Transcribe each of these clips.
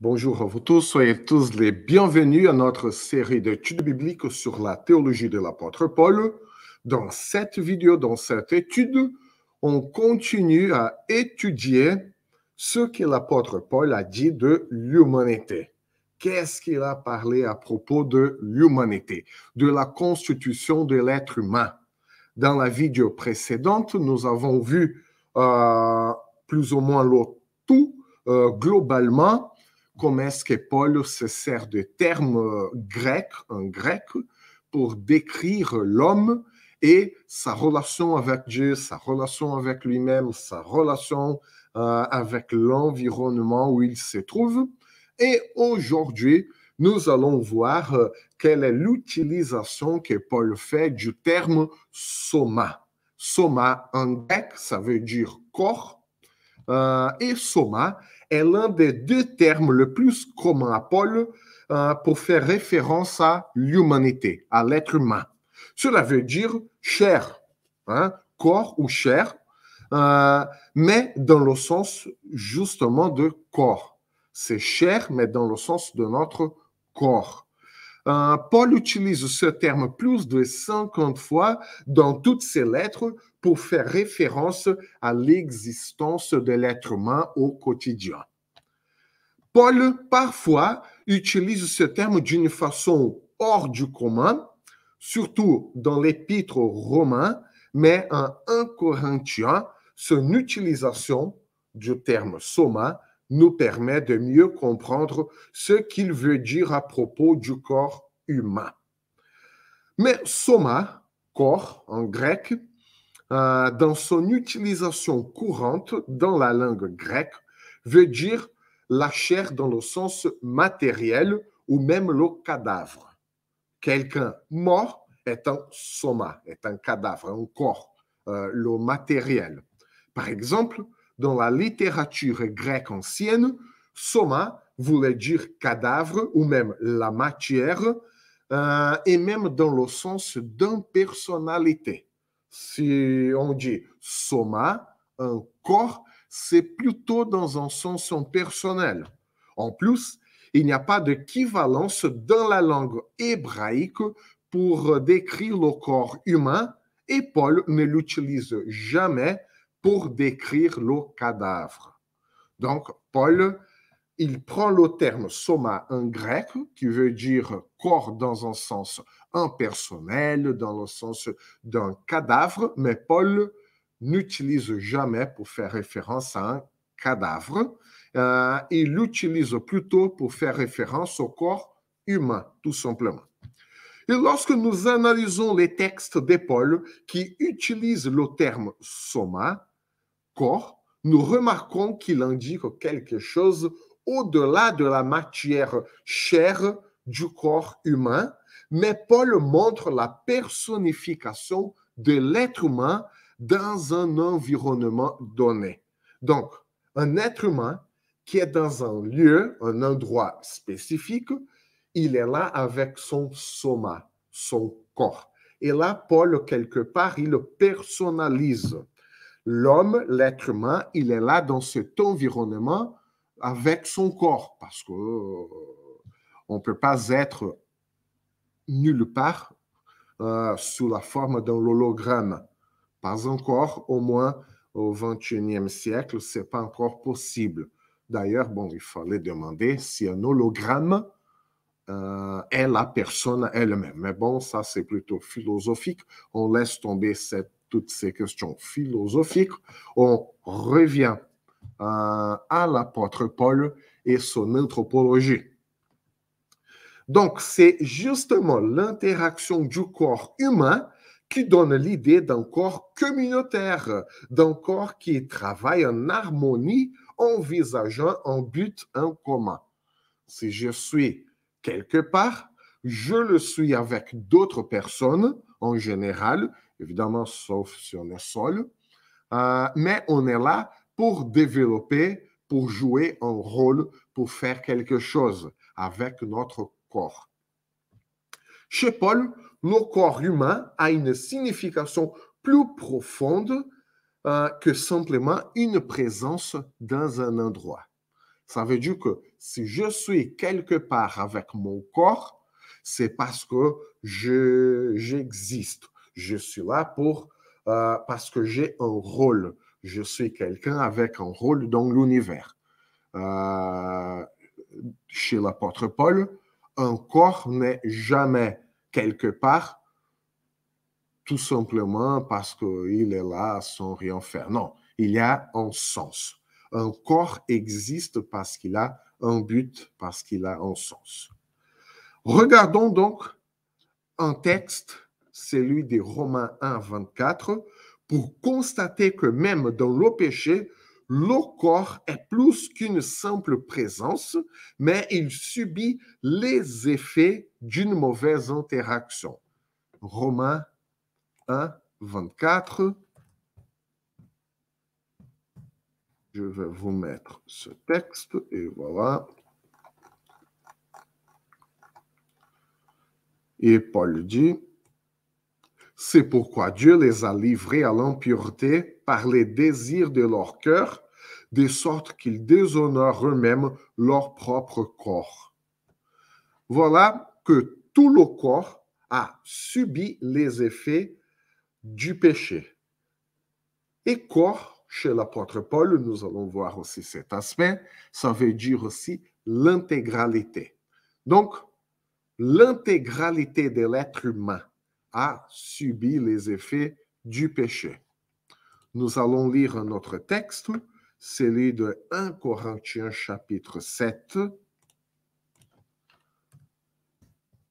Bonjour à vous tous, soyez tous les bienvenus à notre série d'études bibliques sur la théologie de l'apôtre Paul. Dans cette vidéo, dans cette étude, on continue à étudier ce que l'apôtre Paul a dit de l'humanité. Qu'est-ce qu'il a parlé à propos de l'humanité, de la constitution de l'être humain Dans la vidéo précédente, nous avons vu euh, plus ou moins tout euh, globalement comment est-ce que Paul se sert de termes euh, grecs en grec pour décrire l'homme et sa relation avec Dieu, sa relation avec lui-même, sa relation euh, avec l'environnement où il se trouve. Et aujourd'hui, nous allons voir euh, quelle est l'utilisation que Paul fait du terme soma. Soma en grec, ça veut dire corps. et soma est l'un des deux termes le plus communs à Paul euh, pour faire référence à l'humanité, à l'être humain. Cela veut dire chair, hein, corps ou chair, euh, mais dans le sens justement de corps. C'est chair, mais dans le sens de notre corps. Euh, Paul utilise ce terme plus de 50 fois dans toutes ses lettres pour faire référence à l'existence de l'être humain au quotidien. Paul, parfois, utilise ce terme d'une façon hors du commun, surtout dans l'épître romain, mais en 1 Corinthiens, son utilisation du terme soma nous permet de mieux comprendre ce qu'il veut dire à propos du corps humain. Mais soma, corps en grec, euh, dans son utilisation courante dans la langue grecque, veut dire la chair dans le sens matériel ou même le cadavre. Quelqu'un mort est un soma, est un cadavre, un corps, euh, le matériel. Par exemple, dans la littérature grecque ancienne, soma voulait dire cadavre ou même la matière, euh, et même dans le sens d'impersonnalité. Si on dit soma, un corps, c'est plutôt dans un sens personnel. En plus, il n'y a pas d'équivalence dans la langue hébraïque pour décrire le corps humain et Paul ne l'utilise jamais pour décrire le cadavre. Donc, Paul, il prend le terme soma en grec, qui veut dire corps dans un sens impersonnel, dans le sens d'un cadavre, mais Paul n'utilise jamais pour faire référence à un cadavre. Euh, il l'utilise plutôt pour faire référence au corps humain, tout simplement. Et lorsque nous analysons les textes de Paul qui utilisent le terme soma, corps, nous remarquons qu'il indique quelque chose au-delà de la matière chère du corps humain, mais Paul montre la personnification de l'être humain dans un environnement donné. Donc, un être humain qui est dans un lieu, un endroit spécifique, il est là avec son soma, son corps. Et là, Paul, quelque part, il personnalise l'homme, l'être humain, il est là dans cet environnement avec son corps, parce que euh, on ne peut pas être nulle part euh, sous la forme d'un hologramme. Pas encore, au moins au XXIe siècle, c'est pas encore possible. D'ailleurs, bon, il fallait demander si un hologramme euh, est la personne elle-même. Mais bon, ça c'est plutôt philosophique. On laisse tomber cette toutes ces questions philosophiques, on revient euh, à, l'apôtre Paul et son anthropologie. Donc, c'est justement l'interaction du corps humain qui donne l'idée d'un corps communautaire, d'un corps qui travaille en harmonie, envisageant un but en commun. Si je suis quelque part, je le suis avec d'autres personnes en général, évidemment, sauf si on est mais on est là pour développer, pour jouer un rôle, pour faire quelque chose avec notre corps. Chez Paul, le corps humain a une signification plus profonde euh, que simplement une présence dans un endroit. Ça veut dire que si je suis quelque part avec mon corps, c'est parce que j'existe, je suis là pour, euh, parce que j'ai un rôle. Je suis quelqu'un avec un rôle dans l'univers. Euh, chez l'apôtre Paul, un corps n'est jamais quelque part tout simplement parce qu'il est là sans rien faire. Non, il y a un sens. Un corps existe parce qu'il a un but, parce qu'il a un sens. Regardons donc un texte celui des Romains 1, 24, pour constater que même dans le péché, le corps est plus qu'une simple présence, mais il subit les effets d'une mauvaise interaction. Romains 1, 24. Je vais vous mettre ce texte et voilà. Et Paul dit, c'est pourquoi Dieu les a livrés à l'impureté par les désirs de leur cœur, de sorte qu'ils déshonorent eux-mêmes leur propre corps. Voilà que tout le corps a subi les effets du péché. Et corps, chez l'apôtre Paul, nous allons voir aussi cet aspect, ça veut dire aussi l'intégralité. Donc, l'intégralité de l'être humain a subi les effets du péché. Nous allons lire un autre texte, celui de 1 Corinthiens chapitre 7.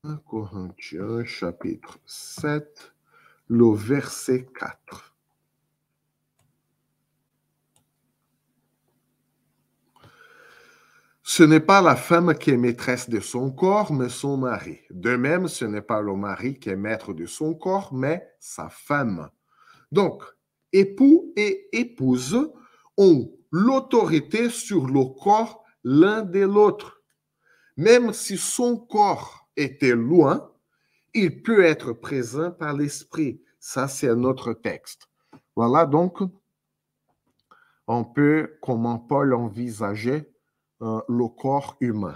1 Corinthiens chapitre 7, le verset 4. Ce n'est pas la femme qui est maîtresse de son corps, mais son mari. De même, ce n'est pas le mari qui est maître de son corps, mais sa femme. Donc, époux et épouse ont l'autorité sur le corps l'un de l'autre. Même si son corps était loin, il peut être présent par l'esprit. Ça, c'est autre texte. Voilà donc, on peut, comment Paul envisageait euh, le corps humain.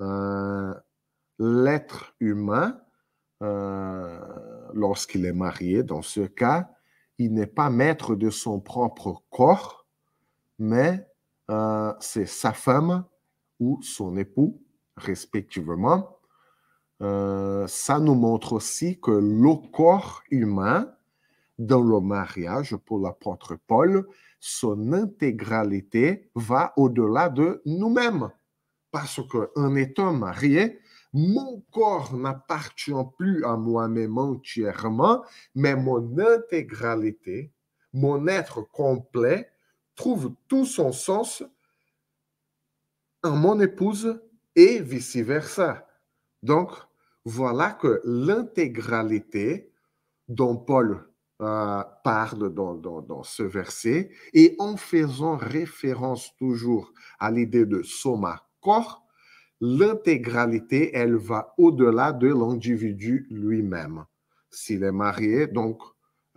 Euh, l'être humain, euh, lorsqu'il est marié, dans ce cas, il n'est pas maître de son propre corps, mais c'est sa femme ou son époux, respectivement. ça nous montre aussi que le corps humain, dans le mariage pour l'apôtre Paul, son intégralité va au-delà de nous-mêmes. Parce qu'en étant marié, mon corps n'appartient plus à moi-même entièrement, mais mon intégralité, mon être complet, trouve tout son sens en mon épouse et vice-versa. Donc, voilà que l'intégralité dont Paul euh, parle dans, dans, ce verset, et en faisant référence toujours à l'idée de soma corps, l'intégralité, elle va au-delà de l'individu lui-même. S'il est marié, donc,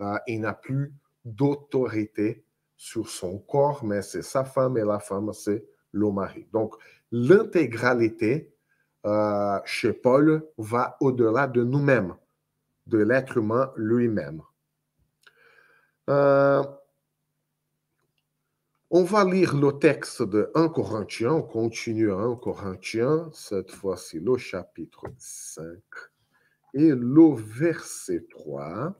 euh, il n'a plus d'autorité sur son corps, mais c'est sa femme et la femme, c'est le mari. Donc, l'intégralité euh, chez Paul va au-delà de nous-mêmes, de l'être humain lui-même. Euh, on va lire le texte de 1 Corinthiens, on continue à 1 Corinthiens, cette fois-ci le chapitre 5 et le verset 3,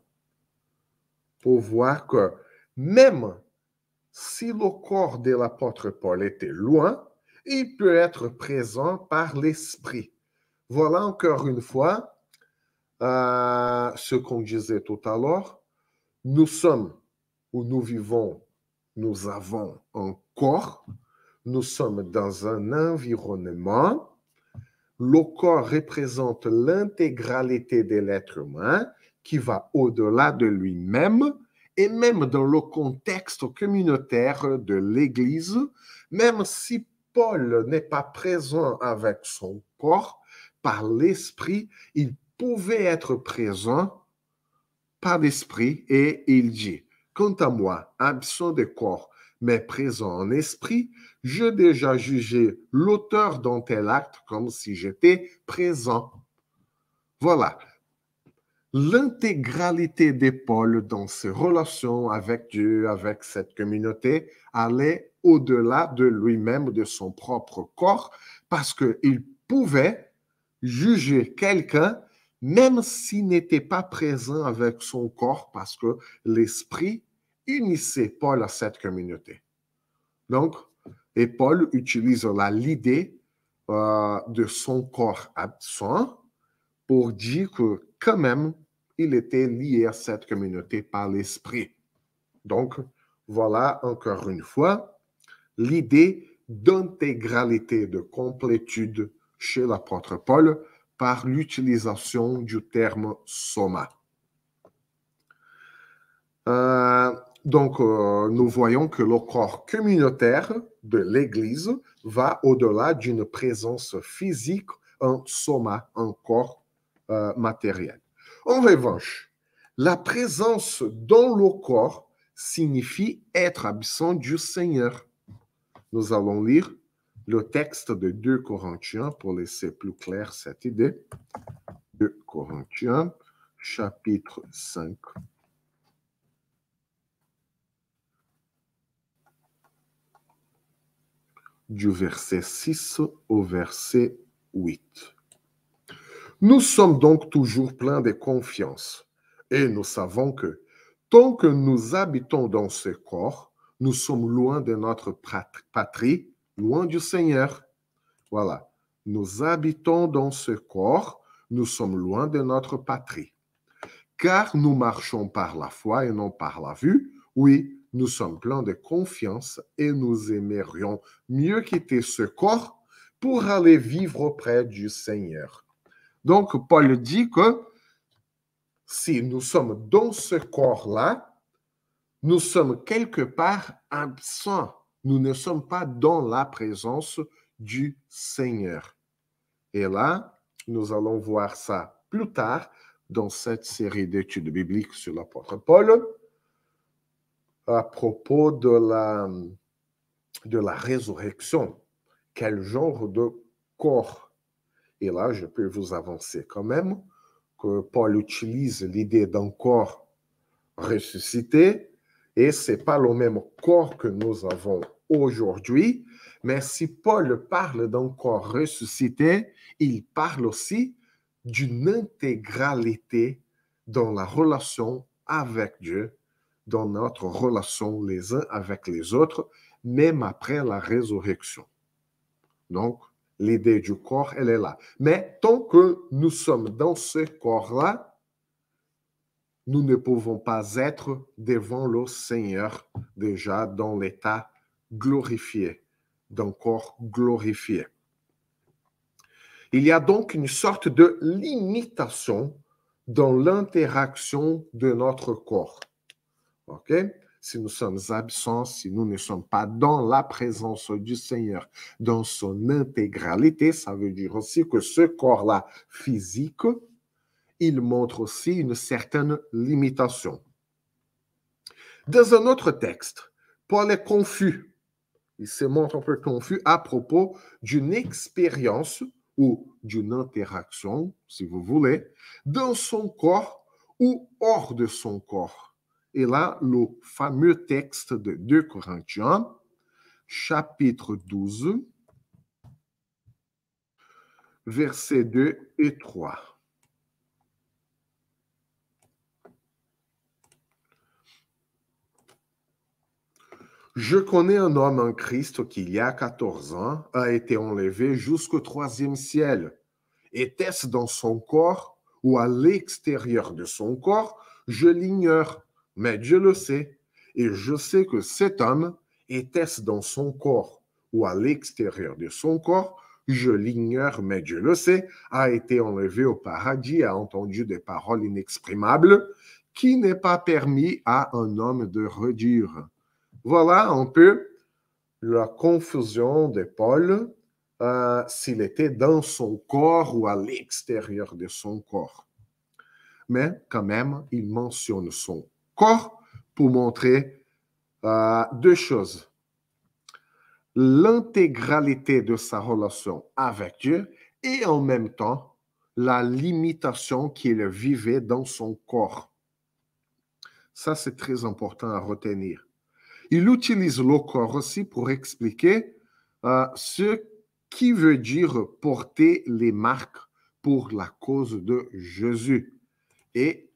pour voir que même si le corps de l'apôtre Paul était loin, il peut être présent par l'Esprit. Voilà encore une fois euh, ce qu'on disait tout à l'heure nous sommes où nous vivons, nous avons un corps, nous sommes dans un environnement. Le corps représente l'intégralité de l'être humain qui va au-delà de lui-même et même dans le contexte communautaire de l'Église, même si Paul n'est pas présent avec son corps, par l'Esprit, il pouvait être présent par l'esprit et il dit, quant à moi, absent de corps, mais présent en esprit, je déjà jugé l'auteur d'un tel acte comme si j'étais présent. Voilà l'intégralité de Paul dans ses relations avec Dieu, avec cette communauté, allait au-delà de lui-même, de son propre corps, parce qu'il pouvait juger quelqu'un même s'il n'était pas présent avec son corps parce que l'esprit unissait Paul à cette communauté. Donc, et Paul utilise là l'idée euh, de son corps absent pour dire que quand même, il était lié à cette communauté par l'esprit. Donc, voilà encore une fois l'idée d'intégralité, de complétude chez l'apôtre Paul, par l'utilisation du terme soma. Euh, donc, euh, nous voyons que le corps communautaire de l'Église va au-delà d'une présence physique en soma, un corps euh, matériel. En revanche, la présence dans le corps signifie être absent du Seigneur. Nous allons lire le texte de 2 Corinthiens pour laisser plus clair cette idée. 2 Corinthiens, chapitre 5. Du verset 6 au verset 8. Nous sommes donc toujours pleins de confiance et nous savons que tant que nous habitons dans ce corps, nous sommes loin de notre patrie loin du Seigneur. Voilà. Nous habitons dans ce corps, nous sommes loin de notre patrie. Car nous marchons par la foi et non par la vue. Oui, nous sommes pleins de confiance et nous aimerions mieux quitter ce corps pour aller vivre auprès du Seigneur. Donc, Paul dit que si nous sommes dans ce corps-là, nous sommes quelque part absents nous ne sommes pas dans la présence du Seigneur. Et là, nous allons voir ça plus tard dans cette série d'études bibliques sur l'apôtre Paul à propos de la, de la résurrection. Quel genre de corps Et là, je peux vous avancer quand même que Paul utilise l'idée d'un corps ressuscité et ce n'est pas le même corps que nous avons aujourd'hui, mais si Paul parle d'un corps ressuscité, il parle aussi d'une intégralité dans la relation avec Dieu, dans notre relation les uns avec les autres, même après la résurrection. Donc, l'idée du corps, elle est là. Mais tant que nous sommes dans ce corps-là, nous ne pouvons pas être devant le Seigneur déjà dans l'état glorifié, d'un corps glorifié. Il y a donc une sorte de limitation dans l'interaction de notre corps. OK? Si nous sommes absents, si nous ne sommes pas dans la présence du Seigneur, dans son intégralité, ça veut dire aussi que ce corps-là physique il montre aussi une certaine limitation. Dans un autre texte, Paul est confus. Il se montre un peu confus à propos d'une expérience ou d'une interaction, si vous voulez, dans son corps ou hors de son corps. Et là, le fameux texte de 2 Corinthiens, chapitre 12, versets 2 et 3. Je connais un homme en Christ qui, il y a 14 ans, a été enlevé jusqu'au troisième ciel. Était-ce dans son corps ou à l'extérieur de son corps Je l'ignore, mais Dieu le sait. Et je sais que cet homme, était-ce dans son corps ou à l'extérieur de son corps Je l'ignore, mais Dieu le sait, a été enlevé au paradis, a entendu des paroles inexprimables qui n'est pas permis à un homme de redire. Voilà un peu la confusion de Paul euh, s'il était dans son corps ou à l'extérieur de son corps. Mais quand même, il mentionne son corps pour montrer euh, deux choses. L'intégralité de sa relation avec Dieu et en même temps la limitation qu'il vivait dans son corps. Ça, c'est très important à retenir. Il utilise le corps aussi pour expliquer euh, ce qui veut dire porter les marques pour la cause de Jésus. Et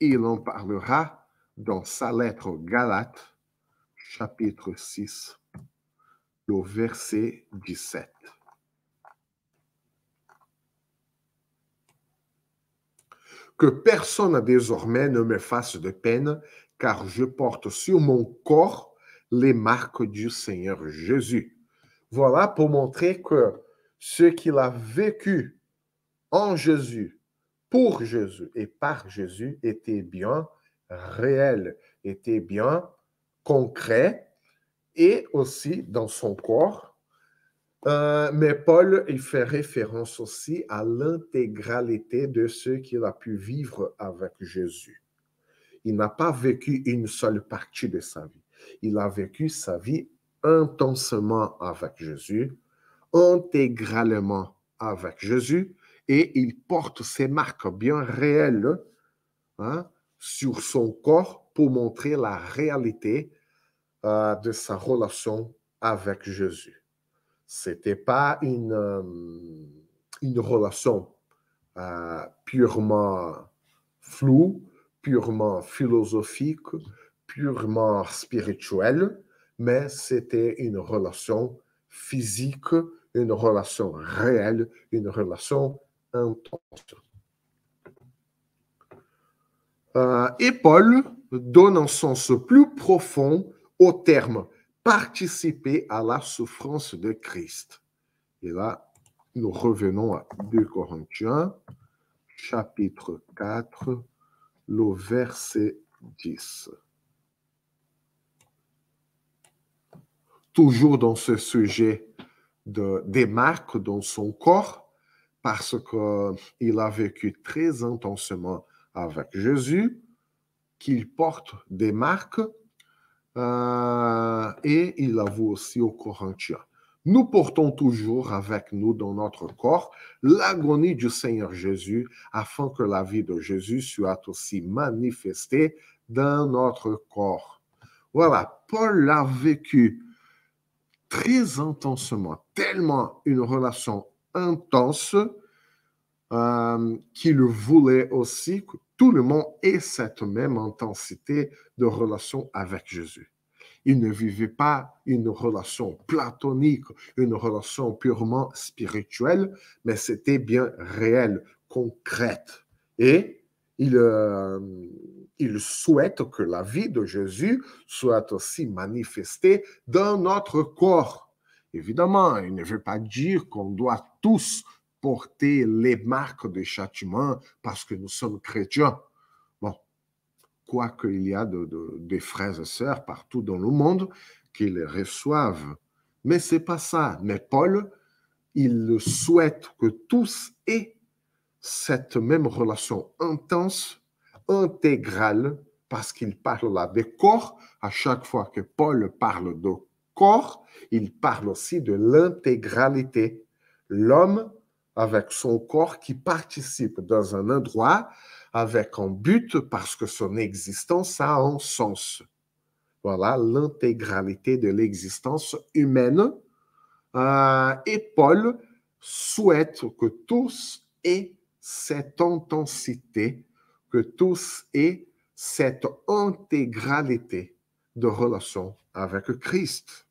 il en parlera dans sa lettre Galate, Galates, chapitre 6, le verset 17. Que personne désormais ne me fasse de peine car je porte sur mon corps les marques du Seigneur Jésus. Voilà pour montrer que ce qu'il a vécu en Jésus, pour Jésus et par Jésus était bien réel, était bien concret et aussi dans son corps. Euh, mais Paul, il fait référence aussi à l'intégralité de ce qu'il a pu vivre avec Jésus il n'a pas vécu une seule partie de sa vie. Il a vécu sa vie intensément avec Jésus, intégralement avec Jésus, et il porte ses marques bien réelles hein, sur son corps pour montrer la réalité euh, de sa relation avec Jésus. Ce n'était pas une, euh, une relation euh, purement floue, purement philosophique, purement spirituel, mais c'était une relation physique, une relation réelle, une relation intense. Euh, et Paul donne un sens plus profond au terme participer à la souffrance de Christ. Et là, nous revenons à 2 Corinthiens, chapitre 4, le verset 10. Toujours dans ce sujet de, des marques dans son corps, parce qu'il a vécu très intensément avec Jésus, qu'il porte des marques, euh, et il avoue aussi au Corinthiens nous portons toujours avec nous dans notre corps l'agonie du Seigneur Jésus afin que la vie de Jésus soit aussi manifestée dans notre corps. Voilà, Paul l'a vécu très intensement, tellement une relation intense euh, qu'il voulait aussi que tout le monde ait cette même intensité de relation avec Jésus. Il ne vivait pas une relation platonique, une relation purement spirituelle, mais c'était bien réel, concrète. Et euh, il souhaite que la vie de Jésus soit aussi manifestée dans notre corps. Évidemment, il ne veut pas dire qu'on doit tous porter les marques de châtiment parce que nous sommes chrétiens quoi qu'il y a de, des frères et sœurs partout dans le monde qui les reçoivent. Mais c'est pas ça. Mais Paul, il souhaite que tous aient cette même relation intense, intégrale, parce qu'il parle là des corps. À chaque fois que Paul parle de corps, il parle aussi de l'intégralité. L'homme avec son corps qui participe dans un endroit avec un but parce que son existence a un sens. Voilà l'intégralité de l'existence humaine. Euh, et Paul souhaite que tous aient cette intensité, que tous aient cette intégralité de relation avec Christ.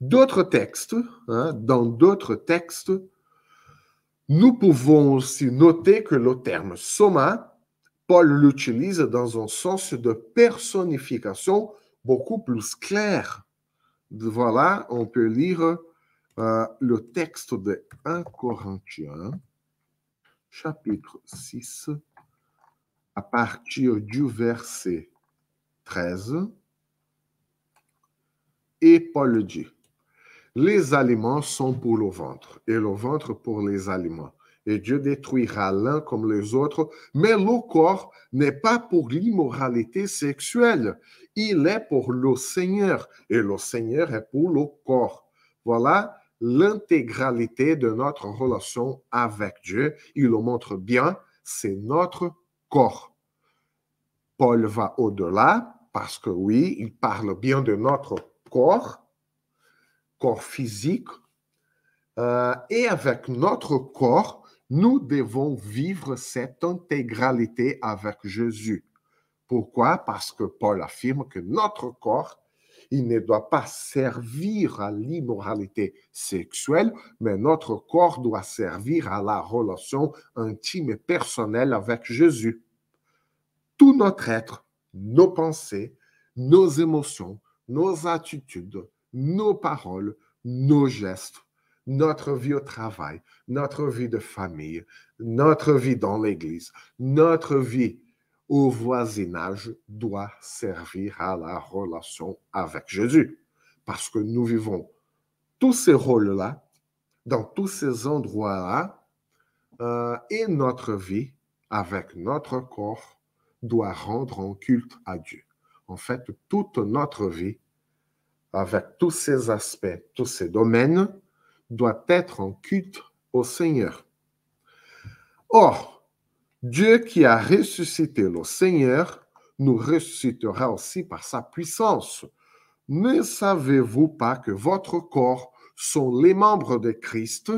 D'autres textes, hein, dans d'autres textes, nous pouvons aussi noter que le terme soma, Paul l'utilise dans un sens de personnification beaucoup plus clair. Voilà, on peut lire euh, le texte de 1 Corinthiens, chapitre 6, à partir du verset 13. Et Paul dit, les aliments sont pour le ventre et le ventre pour les aliments. Et Dieu détruira l'un comme les autres, mais le corps n'est pas pour l'immoralité sexuelle. Il est pour le Seigneur et le Seigneur est pour le corps. Voilà l'intégralité de notre relation avec Dieu. Il le montre bien, c'est notre corps. Paul va au-delà parce que oui, il parle bien de notre corps, corps physique, euh, et avec notre corps, nous devons vivre cette intégralité avec Jésus. Pourquoi Parce que Paul affirme que notre corps, il ne doit pas servir à l'immoralité sexuelle, mais notre corps doit servir à la relation intime et personnelle avec Jésus. Tout notre être, nos pensées, nos émotions, nos attitudes, nos paroles, nos gestes, notre vie au travail, notre vie de famille, notre vie dans l'Église, notre vie au voisinage doit servir à la relation avec Jésus. Parce que nous vivons tous ces rôles-là, dans tous ces endroits-là, euh, et notre vie avec notre corps doit rendre un culte à Dieu. En fait, toute notre vie avec tous ses aspects, tous ses domaines, doit être en culte au Seigneur. Or, Dieu qui a ressuscité le Seigneur nous ressuscitera aussi par sa puissance. Ne savez-vous pas que votre corps sont les membres de Christ?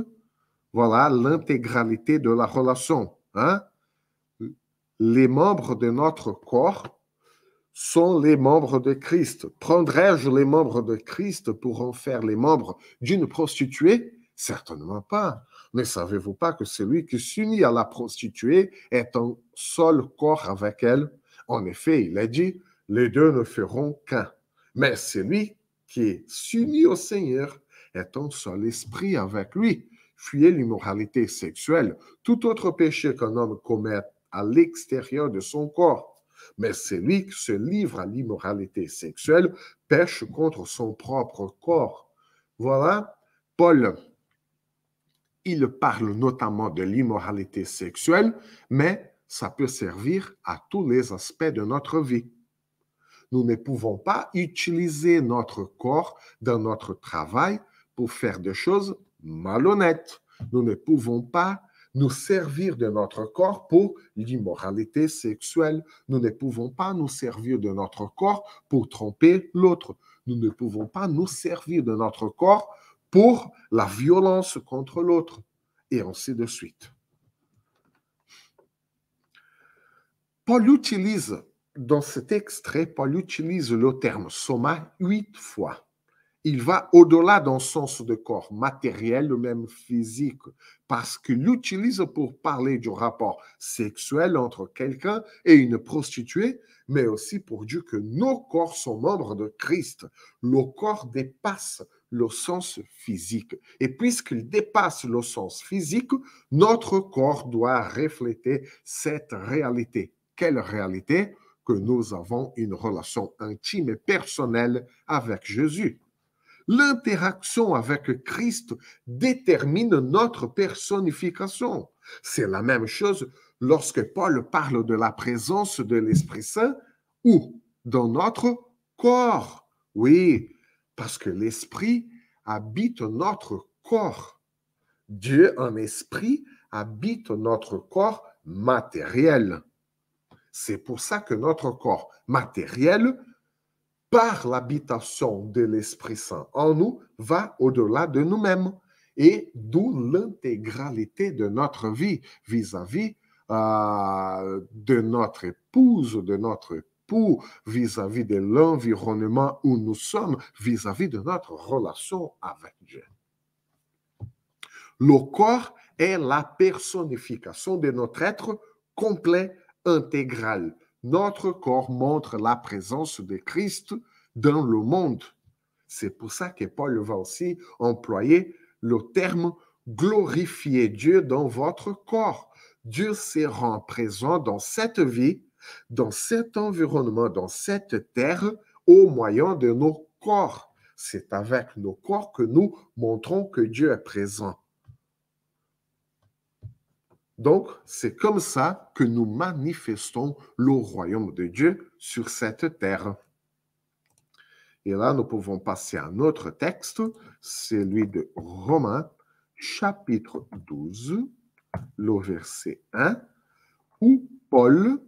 Voilà l'intégralité de la relation. Hein? Les membres de notre corps sont les membres de Christ. Prendrai-je les membres de Christ pour en faire les membres d'une prostituée Certainement pas. Ne savez-vous pas que celui qui s'unit à la prostituée est un seul corps avec elle En effet, il a dit, les deux ne feront qu'un. Mais celui qui s'unit au Seigneur est un seul esprit avec lui. Fuyez l'immoralité sexuelle, tout autre péché qu'un homme commet à l'extérieur de son corps mais celui qui se livre à l'immoralité sexuelle pêche contre son propre corps. Voilà, Paul, il parle notamment de l'immoralité sexuelle, mais ça peut servir à tous les aspects de notre vie. Nous ne pouvons pas utiliser notre corps dans notre travail pour faire des choses malhonnêtes. Nous ne pouvons pas nous servir de notre corps pour l'immoralité sexuelle. Nous ne pouvons pas nous servir de notre corps pour tromper l'autre. Nous ne pouvons pas nous servir de notre corps pour la violence contre l'autre. Et ainsi de suite. Paul utilise, dans cet extrait, Paul utilise le terme soma huit fois il va au-delà d'un sens de corps matériel, même physique, parce qu'il l'utilise pour parler du rapport sexuel entre quelqu'un et une prostituée, mais aussi pour dire que nos corps sont membres de Christ. Le corps dépasse le sens physique. Et puisqu'il dépasse le sens physique, notre corps doit refléter cette réalité. Quelle réalité Que nous avons une relation intime et personnelle avec Jésus. L'interaction avec Christ détermine notre personnification. C'est la même chose lorsque Paul parle de la présence de l'Esprit Saint ou dans notre corps. Oui, parce que l'Esprit habite notre corps. Dieu en esprit habite notre corps matériel. C'est pour ça que notre corps matériel par l'habitation de l'Esprit Saint en nous, va au-delà de nous-mêmes et d'où l'intégralité de notre vie vis-à-vis euh, de notre épouse, de notre époux, vis-à-vis de l'environnement où nous sommes, vis à -vis de notre relation avec Dieu. Le corps est la personnification de notre être complet, intégral, notre corps montre la présence de Christ dans le monde. C'est pour ça que Paul va aussi employer le terme glorifier Dieu dans votre corps. Dieu se rend présent dans cette vie, dans cet environnement, dans cette terre, au moyen de nos corps. C'est avec nos corps que nous montrons que Dieu est présent. Donc, c'est comme ça que nous manifestons le royaume de Dieu sur cette terre. Et là, nous pouvons passer à un autre texte, celui de Romains, chapitre 12, le verset 1, où Paul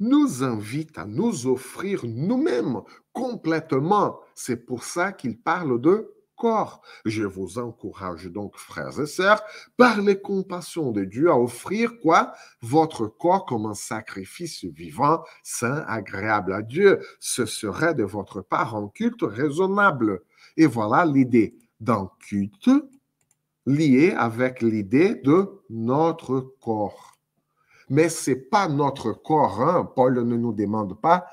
nous invite à nous offrir nous-mêmes complètement. C'est pour ça qu'il parle de corps. Je vous encourage donc, frères et sœurs, par les compassions de Dieu, à offrir quoi Votre corps comme un sacrifice vivant, saint, agréable à Dieu. Ce serait de votre part un culte raisonnable. Et voilà l'idée d'un culte lié avec l'idée de notre corps. Mais ce n'est pas notre corps. Hein? Paul ne nous demande pas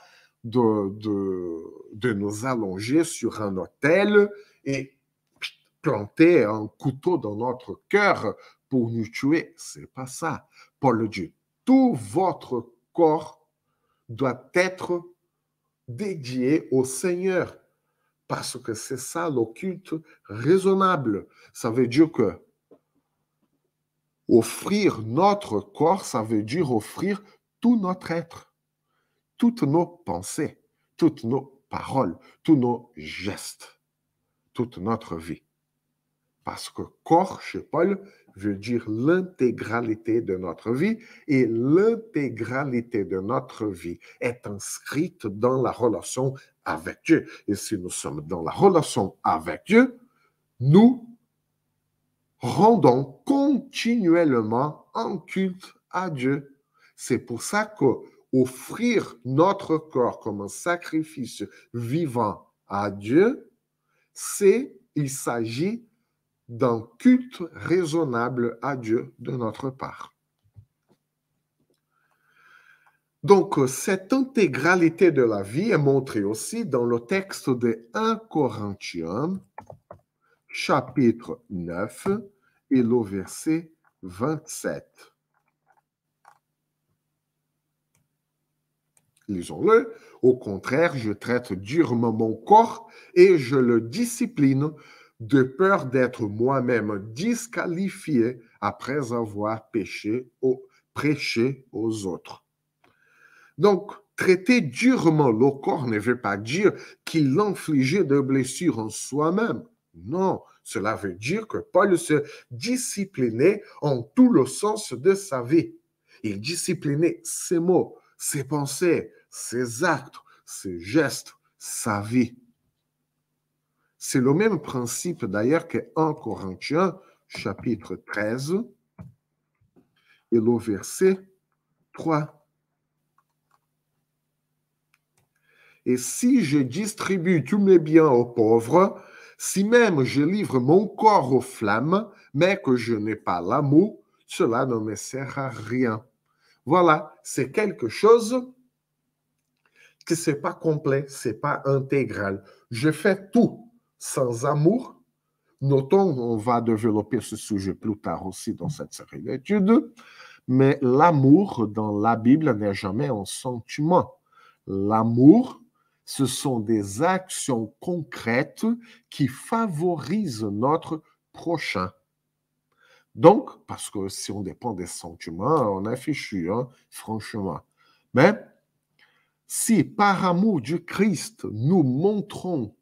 de, de, de, nous allonger sur un hôtel et planter un couteau dans notre cœur pour nous tuer. C'est pas ça. Paul le dit, tout votre corps doit être dédié au Seigneur parce que c'est ça l'occulte raisonnable. Ça veut dire que offrir notre corps, ça veut dire offrir tout notre être, toutes nos pensées, toutes nos paroles, tous nos gestes, toute notre vie. Parce que corps, chez Paul, veut dire l'intégralité de notre vie et l'intégralité de notre vie est inscrite dans la relation avec Dieu. Et si nous sommes dans la relation avec Dieu, nous rendons continuellement un culte à Dieu. C'est pour ça que offrir notre corps comme un sacrifice vivant à Dieu, c'est il s'agit d'un culte raisonnable à Dieu de notre part. Donc, euh, cette intégralité de la vie est montrée aussi dans le texte de 1 Corinthiens, chapitre 9 et le verset 27. Lisons-le. Au contraire, je traite durement mon corps et je le discipline de peur d'être moi-même disqualifié après avoir péché ou prêché aux autres. Donc, traiter durement le corps ne veut pas dire qu'il infligeait des blessures en soi-même. Non, cela veut dire que Paul se disciplinait en tout le sens de sa vie. Il disciplinait ses mots, ses pensées, ses actes, ses gestes, sa vie. C'est le même principe d'ailleurs que 1 Corinthiens chapitre 13 et le verset 3. Et si je distribue tous mes biens aux pauvres, si même je livre mon corps aux flammes, mais que je n'ai pas l'amour, cela ne me sert à rien. Voilà, c'est quelque chose qui c'est n'est pas complet, c'est n'est pas intégral. Je fais tout sans amour. Notons, on va développer ce sujet plus tard aussi dans cette série d'études, mais l'amour dans la Bible n'est jamais un sentiment. L'amour, ce sont des actions concrètes qui favorisent notre prochain. Donc, parce que si on dépend des sentiments, on est fichu, hein, franchement. Mais si par amour du Christ, nous montrons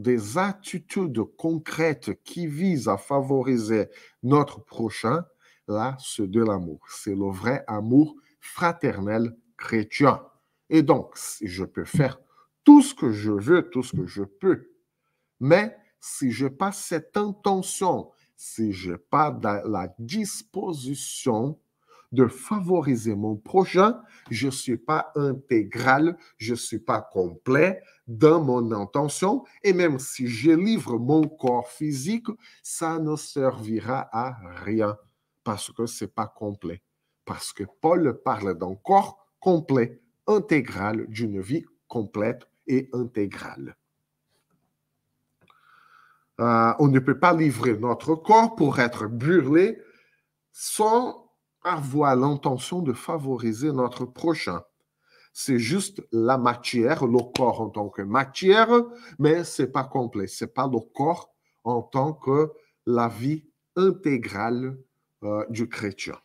des attitudes concrètes qui visent à favoriser notre prochain, là, c'est de l'amour. C'est le vrai amour fraternel chrétien. Et donc, je peux faire tout ce que je veux, tout ce que je peux. Mais si je n'ai pas cette intention, si je n'ai pas la disposition de favoriser mon prochain, je ne suis pas intégral, je ne suis pas complet dans mon intention, et même si je livre mon corps physique, ça ne servira à rien parce que ce n'est pas complet. Parce que Paul parle d'un corps complet, intégral, d'une vie complète et intégrale. Euh, on ne peut pas livrer notre corps pour être brûlé sans avoir l'intention de favoriser notre prochain. C'est juste la matière, le corps en tant que matière, mais ce n'est pas complet. Ce n'est pas le corps en tant que la vie intégrale euh, du chrétien.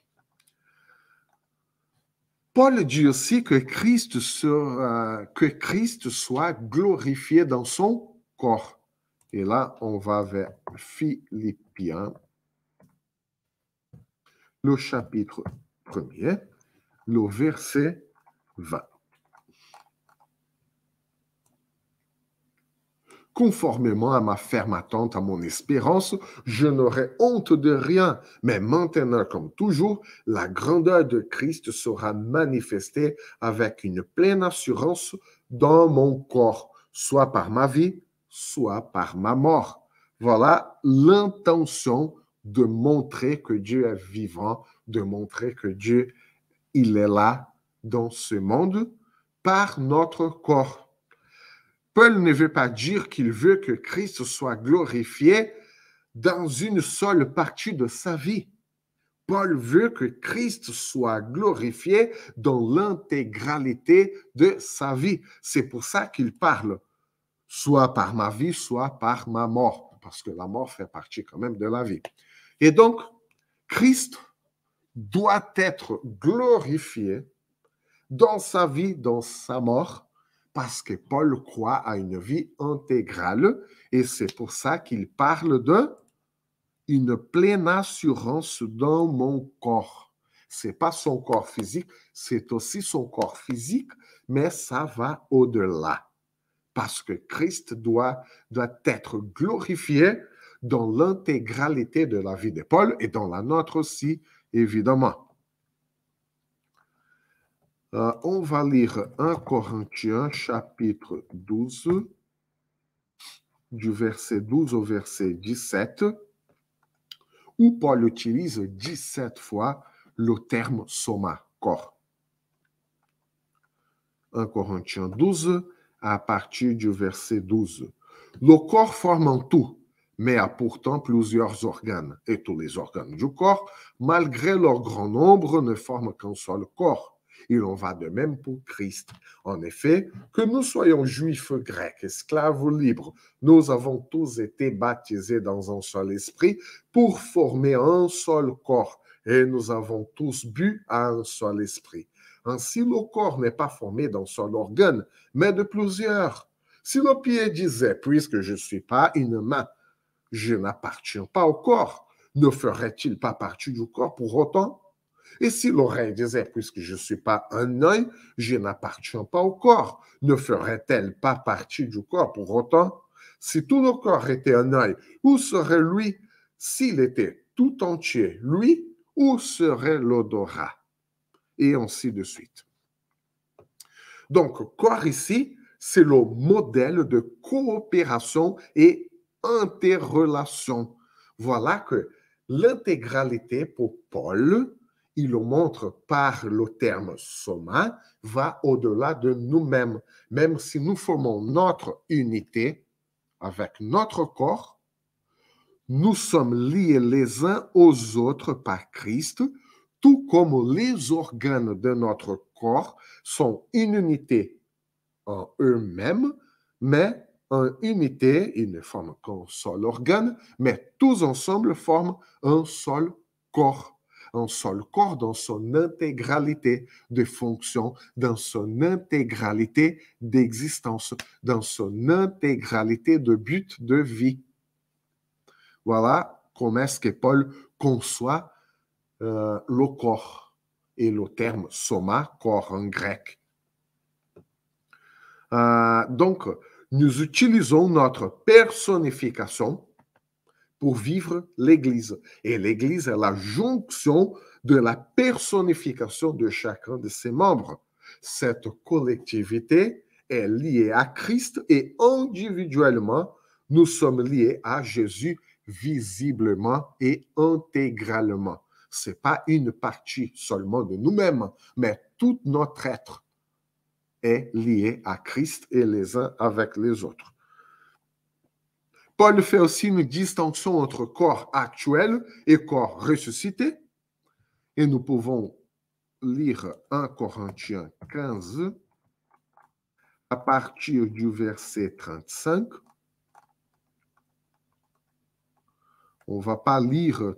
Paul dit aussi que Christ, euh, que Christ soit glorifié dans son corps. Et là, on va vers Philippiens le chapitre 1 le verset 20. Conformément à ma ferme attente, à mon espérance, je n'aurai honte de rien, mais maintenant, comme toujours, la grandeur de Christ sera manifestée avec une pleine assurance dans mon corps, soit par ma vie, soit par ma mort. Voilà l'intention de montrer que Dieu est vivant, de montrer que Dieu, il est là dans ce monde par notre corps. Paul ne veut pas dire qu'il veut que Christ soit glorifié dans une seule partie de sa vie. Paul veut que Christ soit glorifié dans l'intégralité de sa vie. C'est pour ça qu'il parle, soit par ma vie, soit par ma mort, parce que la mort fait partie quand même de la vie. Et donc, Christ doit être glorifié dans sa vie, dans sa mort, parce que Paul croit à une vie intégrale et c'est pour ça qu'il parle de une pleine assurance dans mon corps. C'est pas son corps physique, c'est aussi son corps physique, mais ça va au-delà. Parce que Christ doit, doit être glorifié dans l'intégralité de la vie de Paul et dans la nôtre aussi, évidemment. Euh, on va lire 1 Corinthiens chapitre 12, du verset 12 au verset 17, où Paul utilise 17 fois le terme soma, corps. 1 Corinthiens 12, à partir du verset 12. Le corps forme un tout mais a pourtant plusieurs organes, et tous les organes du corps, malgré leur grand nombre, ne forment qu'un seul corps. Il en va de même pour Christ. En effet, que nous soyons juifs, grecs, esclaves ou libres, nous avons tous été baptisés dans un seul esprit pour former un seul corps, et nous avons tous bu à un seul esprit. Ainsi, le corps n'est pas formé d'un seul organe, mais de plusieurs. Si le pied disait, puisque je ne suis pas une main, je n'appartiens pas au corps. Ne ferait-il pas partie du corps pour autant Et si l'oreille disait, puisque je ne suis pas un œil, je n'appartiens pas au corps, ne ferait-elle pas partie du corps pour autant Si tout le corps était un œil, où serait lui S'il était tout entier, lui, où serait l'odorat Et ainsi de suite. Donc, corps ici, c'est le modèle de coopération et interrelation. Voilà que l'intégralité pour Paul, il le montre par le terme soma, va au-delà de nous-mêmes. Même si nous formons notre unité avec notre corps, nous sommes liés les uns aux autres par Christ, tout comme les organes de notre corps sont une unité en eux-mêmes, mais en unité, ils ne forment qu'un seul organe, mais tous ensemble forment un seul corps, un seul corps dans son intégralité de fonction, dans son intégralité d'existence, dans son intégralité de but de vie. Voilà comment est-ce que Paul conçoit euh, le corps et le terme soma, corps en grec. Euh, donc, nous utilisons notre personnification pour vivre l'Église. Et l'Église est la jonction de la personnification de chacun de ses membres. Cette collectivité est liée à Christ et individuellement, nous sommes liés à Jésus visiblement et intégralement. Ce n'est pas une partie seulement de nous-mêmes, mais tout notre être est lié à Christ et les uns avec les autres. Paul fait aussi une distinction entre corps actuel et corps ressuscité. Et nous pouvons lire 1 Corinthiens 15 à partir du verset 35. On ne va pas lire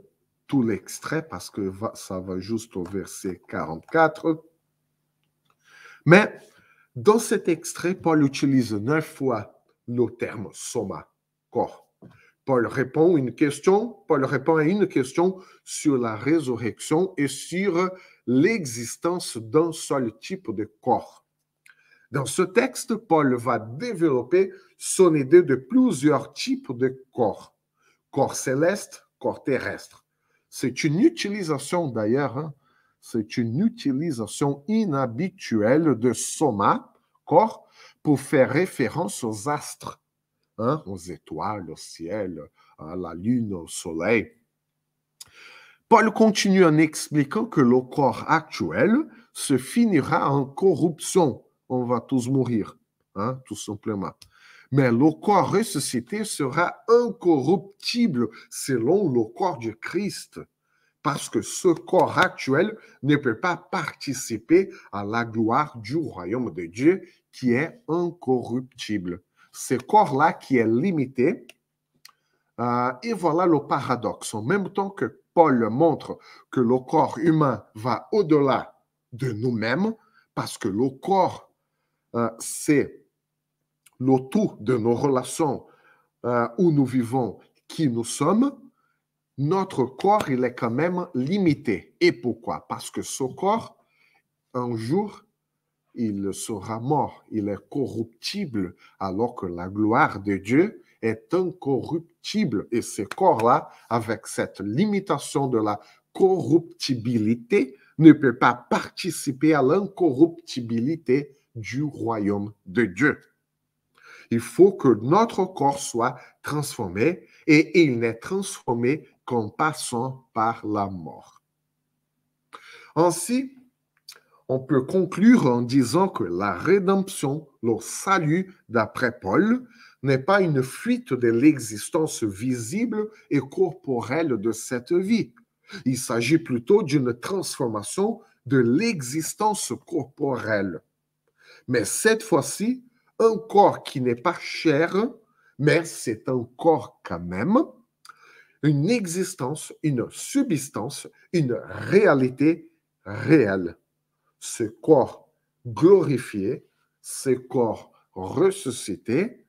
tout l'extrait parce que ça va juste au verset 44. Mais dans cet extrait, Paul utilise neuf fois le terme soma, corps. Paul répond, une question, Paul répond à une question sur la résurrection et sur l'existence d'un seul type de corps. Dans ce texte, Paul va développer son idée de plusieurs types de corps. Corps céleste, corps terrestre. C'est une utilisation d'ailleurs hein, c'est une utilisation inhabituelle de soma, corps, pour faire référence aux astres, hein, aux étoiles, au ciel, à hein, la lune, au soleil. Paul continue en expliquant que le corps actuel se finira en corruption. On va tous mourir, hein, tout simplement. Mais le corps ressuscité sera incorruptible selon le corps du Christ parce que ce corps actuel ne peut pas participer à la gloire du royaume de Dieu qui est incorruptible. Ce corps-là qui est limité, euh, et voilà le paradoxe. En même temps que Paul montre que le corps humain va au-delà de nous-mêmes, parce que le corps, euh, c'est le tout de nos relations euh, où nous vivons, qui nous sommes, notre corps, il est quand même limité. Et pourquoi Parce que ce corps, un jour, il sera mort, il est corruptible, alors que la gloire de Dieu est incorruptible. Et ce corps-là, avec cette limitation de la corruptibilité, ne peut pas participer à l'incorruptibilité du royaume de Dieu. Il faut que notre corps soit transformé et il n'est transformé qu'en passant par la mort. Ainsi, on peut conclure en disant que la rédemption, le salut d'après Paul, n'est pas une fuite de l'existence visible et corporelle de cette vie. Il s'agit plutôt d'une transformation de l'existence corporelle. Mais cette fois-ci, un corps qui n'est pas cher, mais c'est un corps quand même, une existence, une subsistance, une réalité réelle. Ce corps glorifié, ce corps ressuscité,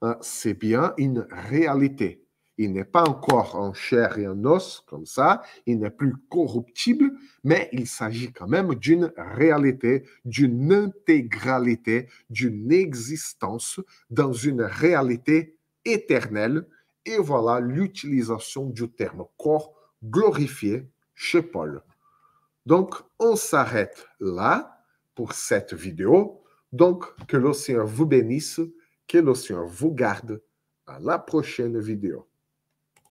hein, c'est bien une réalité. Il n'est pas encore en chair et en os comme ça, il n'est plus corruptible, mais il s'agit quand même d'une réalité, d'une intégralité, d'une existence dans une réalité éternelle et voilà l'utilisation du terme corps glorifié chez Paul. Donc, on s'arrête là pour cette vidéo. Donc, que le Seigneur vous bénisse, que le Seigneur vous garde. À la prochaine vidéo.